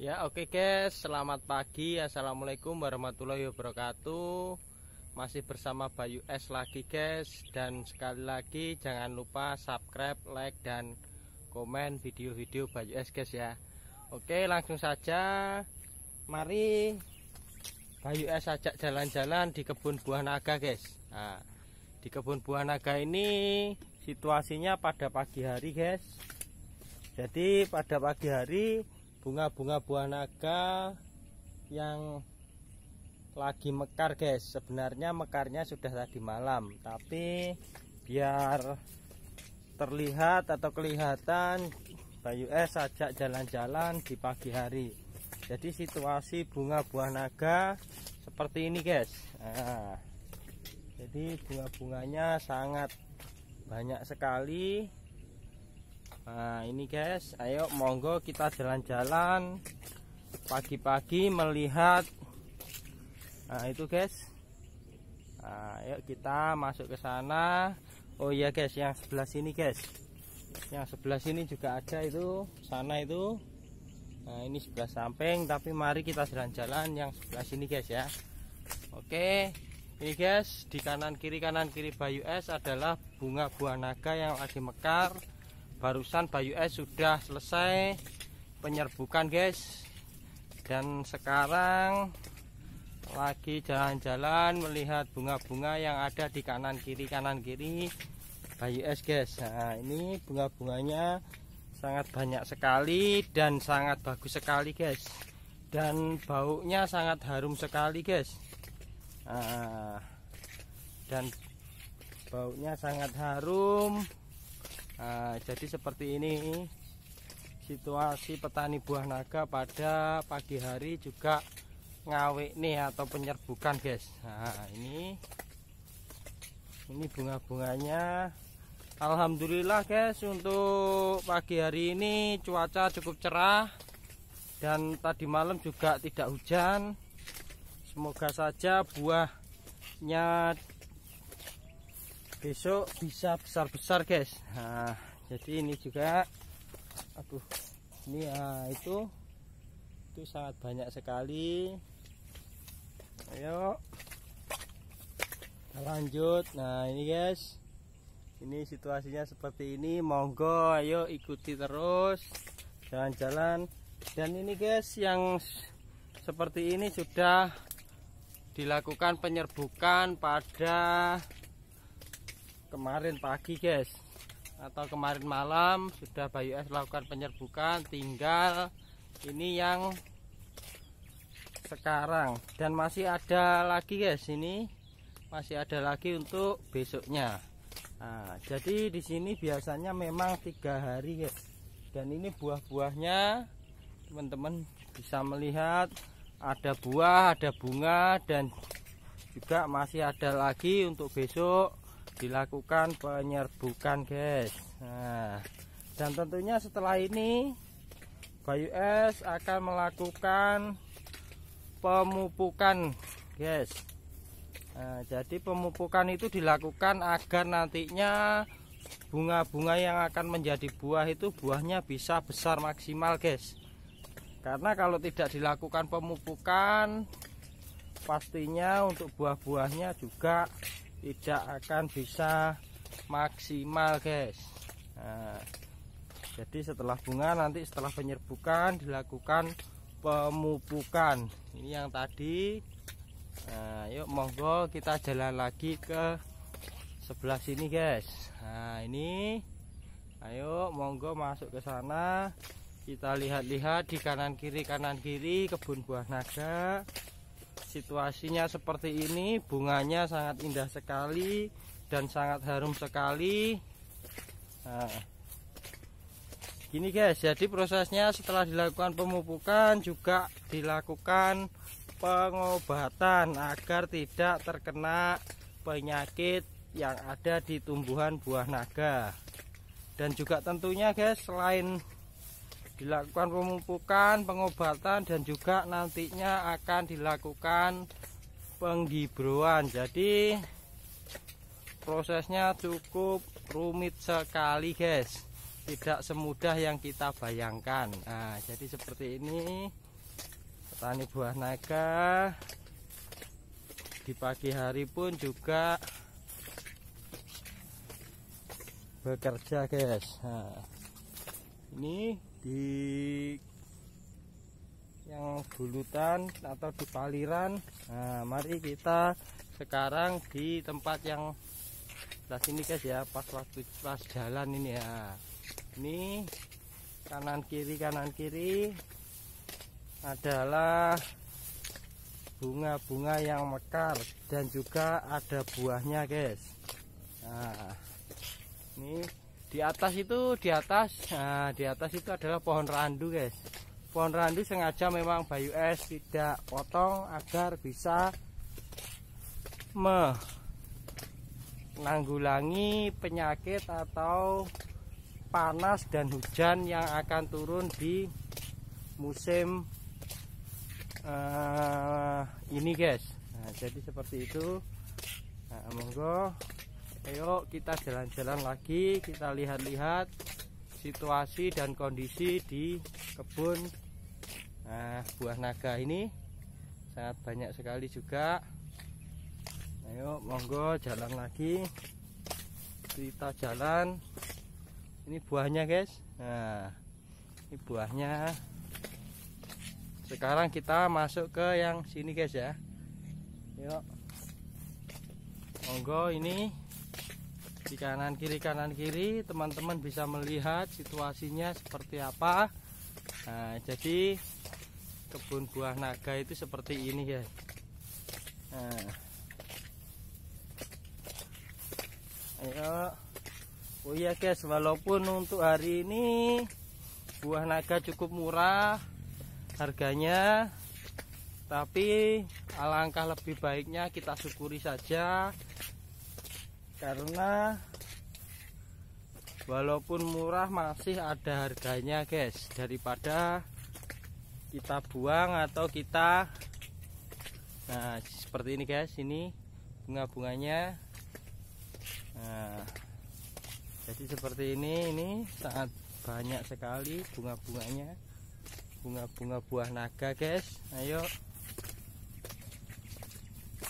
Ya oke okay guys, selamat pagi Assalamualaikum warahmatullahi wabarakatuh Masih bersama Bayu S lagi guys Dan sekali lagi jangan lupa subscribe, like, dan komen video-video Bayu S guys ya Oke okay, langsung saja Mari Bayu S ajak jalan-jalan di kebun buah naga guys nah, Di kebun buah naga ini situasinya pada pagi hari guys Jadi pada pagi hari bunga-bunga buah naga yang lagi mekar guys sebenarnya mekarnya sudah tadi malam tapi biar terlihat atau kelihatan Bayu Es ajak jalan-jalan di pagi hari jadi situasi bunga buah naga seperti ini guys nah, jadi bunga-bunganya sangat banyak sekali Nah ini guys ayo monggo kita jalan-jalan Pagi-pagi melihat Nah itu guys Nah, ayo kita masuk ke sana Oh iya guys yang sebelah sini guys Yang sebelah sini juga ada itu Sana itu Nah ini sebelah samping Tapi mari kita jalan-jalan yang sebelah sini guys ya Oke Ini guys di kanan kiri kanan kiri Bayu Es adalah bunga buah naga yang lagi mekar barusan Bayu S sudah selesai penyerbukan guys dan sekarang lagi jalan-jalan melihat bunga-bunga yang ada di kanan kiri kanan kiri Bayu S guys nah ini bunga-bunganya sangat banyak sekali dan sangat bagus sekali guys dan baunya sangat harum sekali guys nah, dan baunya sangat harum Eh, jadi seperti ini situasi petani buah naga pada pagi hari juga ngawe nih atau penyerbukan guys. Nah, ini ini bunga-bunganya Alhamdulillah guys untuk pagi hari ini cuaca cukup cerah dan tadi malam juga tidak hujan semoga saja buahnya besok bisa besar-besar guys nah jadi ini juga aduh ini ah, itu itu sangat banyak sekali ayo kita lanjut nah ini guys ini situasinya seperti ini monggo ayo ikuti terus jalan-jalan dan ini guys yang seperti ini sudah dilakukan penyerbukan pada kemarin pagi guys atau kemarin malam sudah Bayu S lakukan penyerbukan tinggal ini yang sekarang dan masih ada lagi guys ini masih ada lagi untuk besoknya nah, jadi di sini biasanya memang tiga hari guys dan ini buah-buahnya teman-teman bisa melihat ada buah ada bunga dan juga masih ada lagi untuk besok dilakukan penyerbukan guys nah dan tentunya setelah ini Bayu S akan melakukan pemupukan guys nah, jadi pemupukan itu dilakukan agar nantinya bunga-bunga yang akan menjadi buah itu buahnya bisa besar maksimal guys karena kalau tidak dilakukan pemupukan pastinya untuk buah-buahnya juga tidak akan bisa maksimal guys nah, jadi setelah bunga nanti setelah penyerbukan dilakukan pemupukan ini yang tadi nah, yuk monggo kita jalan lagi ke sebelah sini guys nah ini ayo monggo masuk ke sana kita lihat-lihat di kanan kiri kanan kiri kebun buah naga situasinya seperti ini bunganya sangat indah sekali dan sangat harum sekali nah, gini guys jadi prosesnya setelah dilakukan pemupukan juga dilakukan pengobatan agar tidak terkena penyakit yang ada di tumbuhan buah naga dan juga tentunya guys selain dilakukan pemupukan, pengobatan dan juga nantinya akan dilakukan penggibruan. Jadi prosesnya cukup rumit sekali, guys. Tidak semudah yang kita bayangkan. Nah, jadi seperti ini petani buah naga di pagi hari pun juga bekerja, guys. Nah, ini di yang bulutan atau di paliran nah mari kita sekarang di tempat yang sebelah sini guys ya pas waktu pas jalan ini ya ini kanan kiri kanan kiri adalah bunga-bunga yang mekar dan juga ada buahnya guys nah ini di atas itu di atas nah, di atas itu adalah pohon randu guys pohon randu sengaja memang Bayu Es tidak potong agar bisa menanggulangi penyakit atau panas dan hujan yang akan turun di musim uh, ini guys nah, jadi seperti itu nah, monggo Ayo kita jalan-jalan lagi, kita lihat-lihat situasi dan kondisi di kebun nah, buah naga ini sangat banyak sekali juga. Ayo monggo jalan lagi. Kita jalan. Ini buahnya, guys. Nah, ini buahnya. Sekarang kita masuk ke yang sini, guys ya. Yuk. Monggo ini di kanan kiri kanan kiri teman-teman bisa melihat situasinya seperti apa nah jadi kebun buah naga itu seperti ini ya nah ayo oh iya guys walaupun untuk hari ini buah naga cukup murah harganya tapi alangkah lebih baiknya kita syukuri saja karena walaupun murah masih ada harganya guys daripada kita buang atau kita nah seperti ini guys ini bunga-bunganya nah, jadi seperti ini ini sangat banyak sekali bunga-bunganya bunga-bunga buah naga guys ayo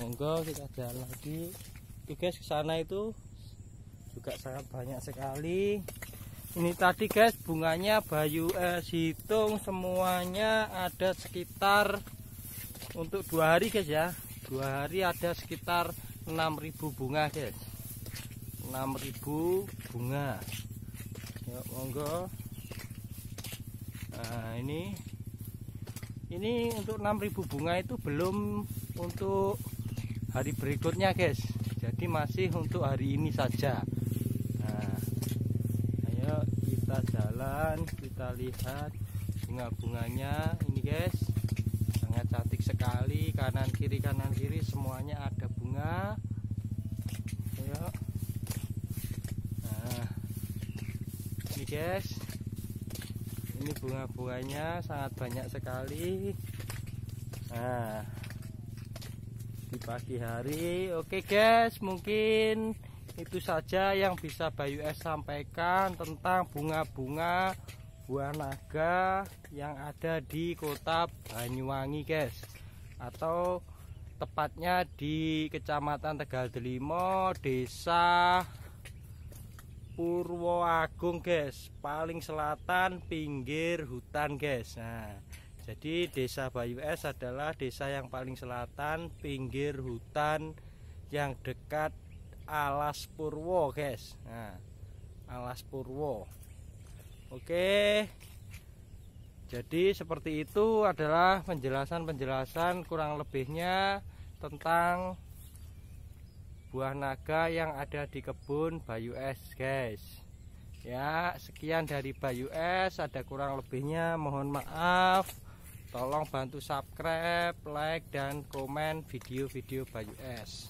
monggo kita jalan lagi oke guys ke sana itu juga sangat banyak sekali ini tadi guys bunganya bayu eh, hitung semuanya ada sekitar untuk dua hari guys ya dua hari ada sekitar 6000 bunga guys 6000 bunga yuk ya, monggo nah ini ini untuk 6000 bunga itu belum untuk hari berikutnya guys jadi masih untuk hari ini saja nah, ayo kita jalan kita lihat bunga-bunganya ini guys sangat cantik sekali kanan kiri kanan kiri semuanya ada bunga ayo nah, ini guys ini bunga-bunganya sangat banyak sekali nah di pagi hari oke guys mungkin itu saja yang bisa Bayu S sampaikan tentang bunga-bunga buah naga yang ada di kota Banyuwangi guys atau tepatnya di kecamatan Tegal Delimo desa Purwo Agung guys paling selatan pinggir hutan guys nah jadi desa Bayu Es adalah desa yang paling selatan, pinggir hutan yang dekat alas Purwo, guys. Nah, alas Purwo. Oke. Jadi seperti itu adalah penjelasan-penjelasan kurang lebihnya tentang buah naga yang ada di kebun Bayu Es, guys. Ya, sekian dari Bayu Es, ada kurang lebihnya mohon maaf. Tolong bantu subscribe, like, dan komen video-video Bayu S.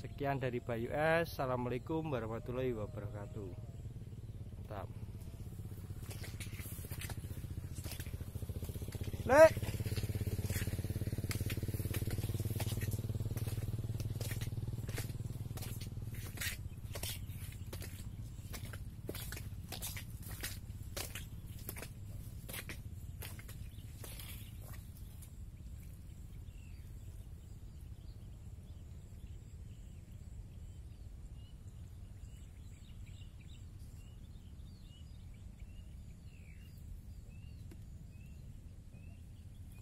Sekian dari Bayu S. Assalamualaikum warahmatullahi wabarakatuh. Mantap. Lek.